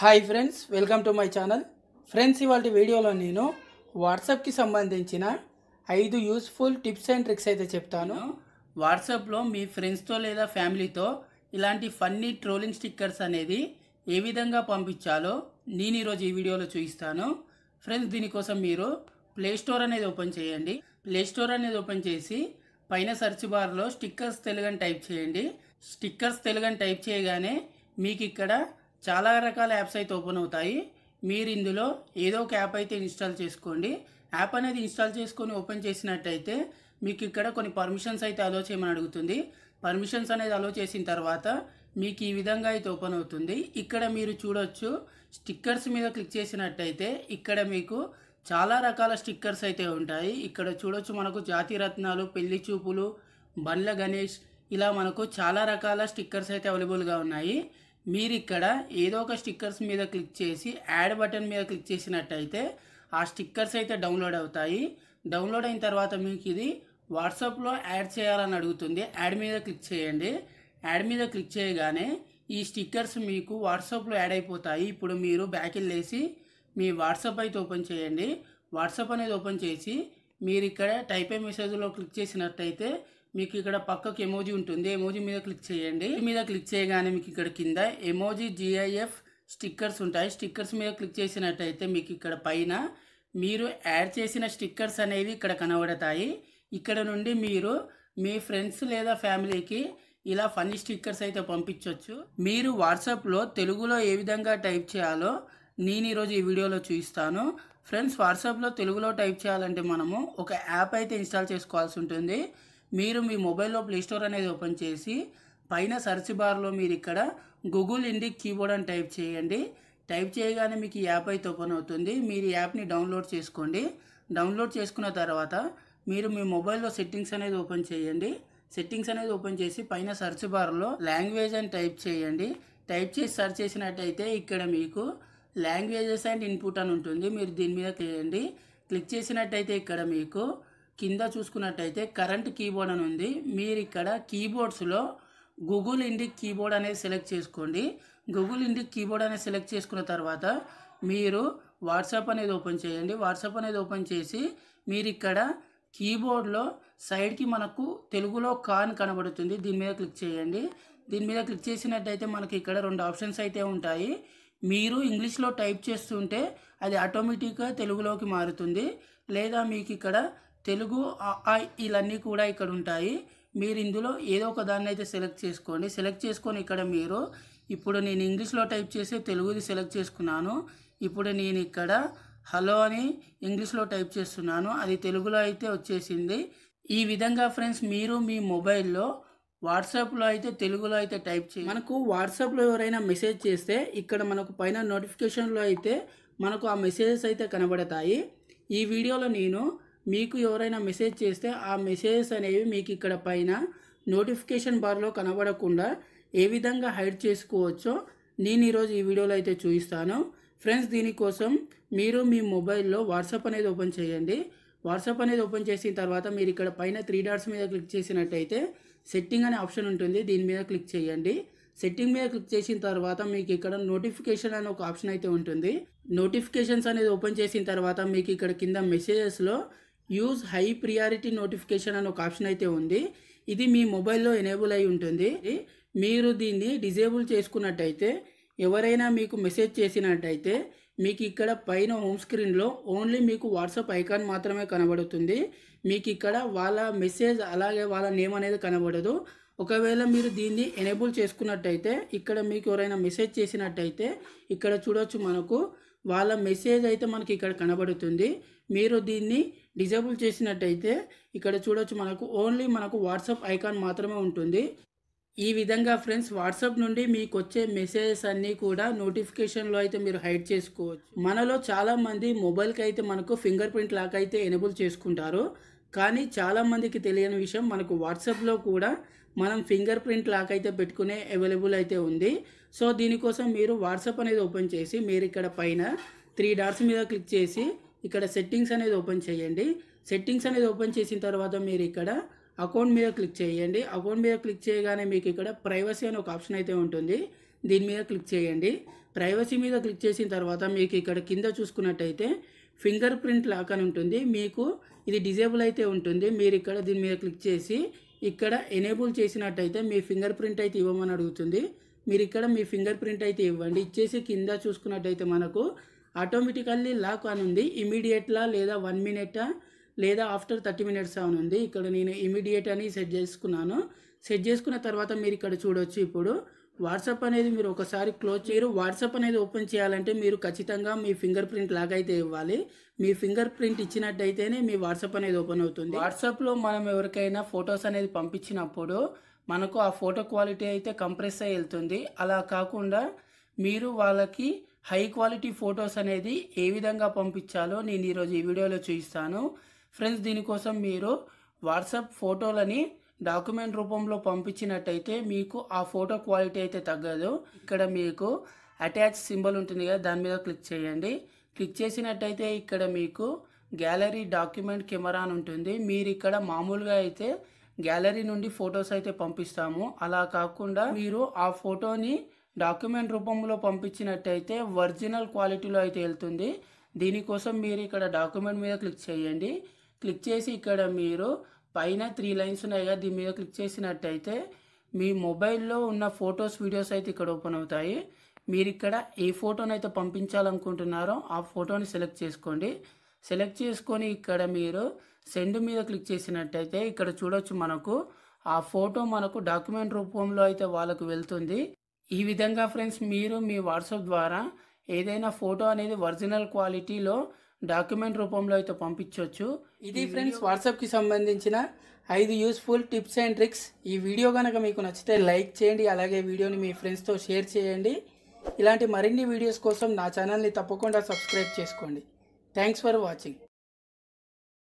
hi friends welcome to my channel friends ఇవాళ వీడియోలో నేను వాట్సాప్కి సంబంధించిన ఐదు యూస్ఫుల్ టిప్స్ అండ్ ట్రిక్స్ అయితే చెప్తాను వాట్సాప్లో మీ ఫ్రెండ్స్తో లేదా ఫ్యామిలీతో ఇలాంటి ఫన్నీ ట్రోలింగ్ స్టిక్కర్స్ అనేది ఏ విధంగా పంపించాలో నేను ఈరోజు ఈ వీడియోలో చూపిస్తాను ఫ్రెండ్స్ దీనికోసం మీరు ప్లేస్టోర్ అనేది ఓపెన్ చేయండి ప్లేస్టోర్ అనేది ఓపెన్ చేసి పైన సెర్చ్ బార్లో స్టిక్కర్స్ తెలుగని టైప్ చేయండి స్టిక్కర్స్ తెలుగని టైప్ చేయగానే మీకు ఇక్కడ చాలా రకాల యాప్స్ అయితే ఓపెన్ అవుతాయి మీరు ఇందులో ఏదో ఒక యాప్ అయితే ఇన్స్టాల్ చేసుకోండి యాప్ అనేది ఇన్స్టాల్ చేసుకొని ఓపెన్ చేసినట్టయితే మీకు ఇక్కడ కొన్ని పర్మిషన్స్ అయితే అలో చేయమని అడుగుతుంది పర్మిషన్స్ అనేది అలో చేసిన తర్వాత మీకు ఈ విధంగా అయితే ఓపెన్ అవుతుంది ఇక్కడ మీరు చూడొచ్చు స్టిక్కర్స్ మీద క్లిక్ చేసినట్టయితే ఇక్కడ మీకు చాలా రకాల స్టిక్కర్స్ అయితే ఉంటాయి ఇక్కడ చూడొచ్చు మనకు జాతి రత్నాలు పెళ్లి చూపులు బండ్ల గణేష్ ఇలా మనకు చాలా రకాల స్టిక్కర్స్ అయితే అవైలబుల్గా ఉన్నాయి మీరు ఇక్కడ ఏదో ఒక స్టిక్కర్స్ మీద క్లిక్ చేసి యాడ్ బటన్ మీద క్లిక్ చేసినట్టయితే ఆ స్టిక్కర్స్ అయితే డౌన్లోడ్ అవుతాయి డౌన్లోడ్ అయిన తర్వాత మీకు ఇది వాట్సాప్లో యాడ్ చేయాలని అడుగుతుంది యాడ్ మీద క్లిక్ చేయండి యాడ్ మీద క్లిక్ చేయగానే ఈ స్టిక్కర్స్ మీకు వాట్సాప్లో యాడ్ అయిపోతాయి ఇప్పుడు మీరు బ్యాక్ వెళ్ళేసి మీ వాట్సాప్ అయితే ఓపెన్ చేయండి వాట్సాప్ అనేది ఓపెన్ చేసి మీరు ఇక్కడ టైప్ ఏ మెసేజ్లో క్లిక్ చేసినట్టయితే మీకు ఇక్కడ పక్కకు ఎమోజీ ఉంటుంది ఎమోజీ మీద క్లిక్ చేయండి మీద క్లిక్ చేయగానే మీకు ఇక్కడ కింద ఎమోజీ జిఐఎఫ్ స్టిక్కర్స్ ఉంటాయి స్టిక్కర్స్ మీద క్లిక్ చేసినట్టయితే మీకు ఇక్కడ పైన మీరు యాడ్ చేసిన స్టిక్కర్స్ అనేవి ఇక్కడ కనబడతాయి ఇక్కడ నుండి మీరు మీ ఫ్రెండ్స్ లేదా ఫ్యామిలీకి ఇలా ఫన్నీ స్టిక్కర్స్ అయితే పంపించవచ్చు మీరు వాట్సాప్లో తెలుగులో ఏ విధంగా టైప్ చేయాలో నేను ఈరోజు ఈ వీడియోలో చూపిస్తాను ఫ్రెండ్స్ వాట్సాప్లో తెలుగులో టైప్ చేయాలంటే మనము ఒక యాప్ అయితే ఇన్స్టాల్ చేసుకోవాల్సి ఉంటుంది మీరు మీ మొబైల్లో ప్లే స్టోర్ అనేది ఓపెన్ చేసి పైన సర్చ్ బార్లో మీరు ఇక్కడ గూగుల్ ఇండిక్ కీబోర్డ్ అని టైప్ చేయండి టైప్ చేయగానే మీకు ఈ యాప్ అయితే ఓపెన్ అవుతుంది మీరు ఈ యాప్ని డౌన్లోడ్ చేసుకోండి డౌన్లోడ్ చేసుకున్న తర్వాత మీరు మీ మొబైల్లో సెట్టింగ్స్ అనేది ఓపెన్ చేయండి సెట్టింగ్స్ అనేది ఓపెన్ చేసి పైన సర్చ్ బార్లో లాంగ్వేజ్ అని టైప్ చేయండి టైప్ చేసి సర్చ్ చేసినట్టయితే ఇక్కడ మీకు లాంగ్వేజెస్ అండ్ ఇన్పుట్ అని ఉంటుంది మీరు దీని మీద చేయండి క్లిక్ చేసినట్టయితే ఇక్కడ మీకు కింద చూసుకున్నట్టయితే కరెంట్ కీబోర్డ్ అని ఉంది మీరు ఇక్కడ కీబోర్డ్స్లో గూగుల్ ఇండిక్ కీబోర్డ్ అనేది సెలెక్ట్ చేసుకోండి గూగుల్ ఇండిక్ కీబోర్డ్ అనేది సెలెక్ట్ చేసుకున్న తర్వాత మీరు వాట్సాప్ అనేది ఓపెన్ చేయండి వాట్సాప్ అనేది ఓపెన్ చేసి మీరు ఇక్కడ కీబోర్డ్లో సైడ్కి మనకు తెలుగులో కాన్ కనబడుతుంది దీని మీద క్లిక్ చేయండి దీని మీద క్లిక్ చేసినట్టయితే మనకి ఇక్కడ రెండు ఆప్షన్స్ అయితే ఉంటాయి మీరు ఇంగ్లీష్లో టైప్ చేస్తుంటే అది ఆటోమేటిక్గా తెలుగులోకి మారుతుంది లేదా మీకు ఇక్కడ తెలుగు ఇలన్నీ కూడా ఇక్కడ ఉంటాయి మీరు ఇందులో ఏదో ఒక దాన్ని అయితే సెలెక్ట్ చేసుకోండి సెలెక్ట్ చేసుకొని ఇక్కడ మీరు ఇప్పుడు నేను ఇంగ్లీష్లో టైప్ చేసి తెలుగుది సెలెక్ట్ చేసుకున్నాను ఇప్పుడు నేను ఇక్కడ హలో అని ఇంగ్లీష్లో టైప్ చేస్తున్నాను అది తెలుగులో అయితే వచ్చేసింది ఈ విధంగా ఫ్రెండ్స్ మీరు మీ మొబైల్లో వాట్సాప్లో అయితే తెలుగులో అయితే టైప్ చేయి మనకు వాట్సాప్లో ఎవరైనా మెసేజ్ చేస్తే ఇక్కడ మనకు పైన నోటిఫికేషన్లో అయితే మనకు ఆ మెసేజెస్ అయితే కనబడతాయి ఈ వీడియోలో నేను మీకు ఎవరైనా మెసేజ్ చేస్తే ఆ మెసేజెస్ అనేవి మీకు ఇక్కడ పైన నోటిఫికేషన్ బార్లో కనబడకుండా ఏ విధంగా హైడ్ చేసుకోవచ్చో నేను ఈరోజు ఈ వీడియోలో అయితే చూపిస్తాను ఫ్రెండ్స్ దీనికోసం మీరు మీ మొబైల్లో వాట్సాప్ అనేది ఓపెన్ చేయండి వాట్సాప్ అనేది ఓపెన్ చేసిన తర్వాత మీరు ఇక్కడ పైన త్రీ డాట్స్ మీద క్లిక్ చేసినట్టయితే సెట్టింగ్ అనే ఆప్షన్ ఉంటుంది దీని మీద క్లిక్ చేయండి సెట్టింగ్ మీద క్లిక్ చేసిన తర్వాత మీకు ఇక్కడ నోటిఫికేషన్ అనే ఒక ఆప్షన్ అయితే ఉంటుంది నోటిఫికేషన్స్ అనేది ఓపెన్ చేసిన తర్వాత మీకు ఇక్కడ కింద మెసేజెస్లో యూజ్ హై ప్రియారిటీ నోటిఫికేషన్ అని ఒక ఆప్షన్ అయితే ఉంది ఇది మీ మొబైల్లో ఎనేబుల్ అయి ఉంటుంది మీరు దీన్ని డిజేబుల్ చేసుకున్నట్టయితే ఎవరైనా మీకు మెసేజ్ చేసినట్టయితే మీకు ఇక్కడ పైన హోమ్ స్క్రీన్లో ఓన్లీ మీకు వాట్సాప్ ఐకాన్ మాత్రమే కనబడుతుంది మీకు ఇక్కడ వాళ్ళ మెసేజ్ అలాగే వాళ్ళ నేమ్ అనేది కనబడదు ఒకవేళ మీరు దీన్ని ఎనేబుల్ చేసుకున్నట్టయితే ఇక్కడ మీకు ఎవరైనా మెసేజ్ చేసినట్టయితే ఇక్కడ చూడొచ్చు మనకు వాళ్ళ మెసేజ్ అయితే మనకి ఇక్కడ కనబడుతుంది మీరు దీన్ని డిజేబుల్ చేసినట్టయితే ఇక్కడ చూడొచ్చు మనకు ఓన్లీ మనకు వాట్సాప్ ఐకాన్ మాత్రమే ఉంటుంది ఈ విధంగా ఫ్రెండ్స్ వాట్సాప్ నుండి మీకు వచ్చే మెసేజెస్ అన్నీ కూడా నోటిఫికేషన్లో అయితే మీరు హైడ్ చేసుకోవచ్చు మనలో చాలామంది మొబైల్కి అయితే మనకు ఫింగర్ ప్రింట్ లాక్ అయితే ఎనేబుల్ చేసుకుంటారు కానీ చాలామందికి తెలియని విషయం మనకు వాట్సాప్లో కూడా మనం ఫింగర్ ప్రింట్ లాక్ అయితే పెట్టుకునే అవైలబుల్ అయితే ఉంది సో దీనికోసం మీరు వాట్సాప్ అనేది ఓపెన్ చేసి మీరు ఇక్కడ పైన త్రీ డాట్స్ మీద క్లిక్ చేసి ఇక్కడ సెట్టింగ్స్ అనేది ఓపెన్ చేయండి సెట్టింగ్స్ అనేది ఓపెన్ చేసిన తర్వాత మీరు ఇక్కడ అకౌంట్ మీద క్లిక్ చేయండి అకౌంట్ మీద క్లిక్ చేయగానే మీకు ఇక్కడ ప్రైవసీ అనే ఒక ఆప్షన్ అయితే ఉంటుంది దీని మీద క్లిక్ చేయండి ప్రైవసీ మీద క్లిక్ చేసిన తర్వాత మీకు ఇక్కడ కింద చూసుకున్నట్టయితే ఫింగర్ ప్రింట్ లాక్ అని ఉంటుంది మీకు ఇది డిజేబుల్ అయితే ఉంటుంది మీరు ఇక్కడ దీని మీద క్లిక్ చేసి ఇక్కడ ఎనేబుల్ చేసినట్టయితే మీ ఫింగర్ ప్రింట్ అయితే ఇవ్వమని అడుగుతుంది మీరు ఇక్కడ మీ ఫింగర్ ప్రింట్ అయితే ఇవ్వండి ఇచ్చేసి కింద చూసుకున్నట్టయితే మనకు ఆటోమేటికల్లీ లాక్ అని ఉంది ఇమీడియట్లా లేదా వన్ మినిటా లేదా ఆఫ్టర్ థర్టీ మినిట్స్ అని ఉంది ఇక్కడ నేను ఇమీడియట్ అని సెట్ చేసుకున్నాను సెట్ చేసుకున్న తర్వాత మీరు ఇక్కడ చూడవచ్చు ఇప్పుడు వాట్సాప్ అనేది మీరు ఒకసారి క్లోజ్ చేయరు వాట్సాప్ అనేది ఓపెన్ చేయాలంటే మీరు ఖచ్చితంగా మీ ఫింగర్ ప్రింట్ లాగైతే ఇవ్వాలి మీ ఫింగర్ ప్రింట్ ఇచ్చినట్టయితేనే మీ వాట్సాప్ అనేది ఓపెన్ అవుతుంది వాట్సాప్లో మనం ఎవరికైనా ఫొటోస్ అనేది పంపించినప్పుడు మనకు ఆ ఫోటో క్వాలిటీ అయితే కంప్రెస్ అయి వెళ్తుంది అలా కాకుండా మీరు వాళ్ళకి హై క్వాలిటీ ఫొటోస్ అనేది ఏ విధంగా పంపించాలో నేను ఈరోజు ఈ వీడియోలో చూపిస్తాను ఫ్రెండ్స్ దీనికోసం మీరు వాట్సాప్ ఫోటోలని డాక్యుమెంట్ రూపంలో పంపించినట్టయితే మీకు ఆ ఫోటో క్వాలిటీ అయితే తగ్గదు ఇక్కడ మీకు అటాచ్ సింబల్ ఉంటుంది కదా దాని మీద క్లిక్ చేయండి క్లిక్ చేసినట్టయితే ఇక్కడ మీకు గ్యాలరీ డాక్యుమెంట్ కెమెరా అని ఉంటుంది మీరు ఇక్కడ మామూలుగా అయితే గ్యాలరీ నుండి ఫొటోస్ అయితే పంపిస్తాము అలా కాకుండా మీరు ఆ ఫోటోని డాక్యుమెంట్ రూపంలో పంపించినట్టయితే ఒరిజినల్ క్వాలిటీలో అయితే వెళ్తుంది దీనికోసం మీరు ఇక్కడ డాక్యుమెంట్ మీద క్లిక్ చేయండి క్లిక్ చేసి ఇక్కడ మీరు పైన త్రీ లైన్స్ ఉన్నాయి కదా దీని మీద క్లిక్ చేసినట్టయితే మీ మొబైల్లో ఉన్న ఫొటోస్ వీడియోస్ అయితే ఇక్కడ ఓపెన్ అవుతాయి మీరు ఇక్కడ ఏ ఫోటోని అయితే పంపించాలనుకుంటున్నారో ఆ ఫోటోని సెలెక్ట్ చేసుకోండి సెలెక్ట్ చేసుకొని ఇక్కడ మీరు సెండ్ మీద క్లిక్ చేసినట్టయితే ఇక్కడ చూడొచ్చు మనకు ఆ ఫోటో మనకు డాక్యుమెంట్ రూపంలో అయితే వాళ్ళకు వెళ్తుంది ఈ విధంగా ఫ్రెండ్స్ మీరు మీ వాట్సాప్ ద్వారా ఏదైనా ఫోటో అనేది ఒరిజినల్ క్వాలిటీలో డాక్యుమెంట్ రూపంలో అయితే పంపించవచ్చు ఇది ఫ్రెండ్స్ వాట్సాప్కి సంబంధించిన ఐదు యూస్ఫుల్ టిప్స్ అండ్ ట్రిక్స్ ఈ వీడియో కనుక మీకు నచ్చితే లైక్ చేయండి అలాగే వీడియోని మీ ఫ్రెండ్స్తో షేర్ చేయండి ఇలాంటి మరిన్ని వీడియోస్ కోసం నా ఛానల్ని తప్పకుండా సబ్స్క్రైబ్ చేసుకోండి థ్యాంక్స్ ఫర్ వాచింగ్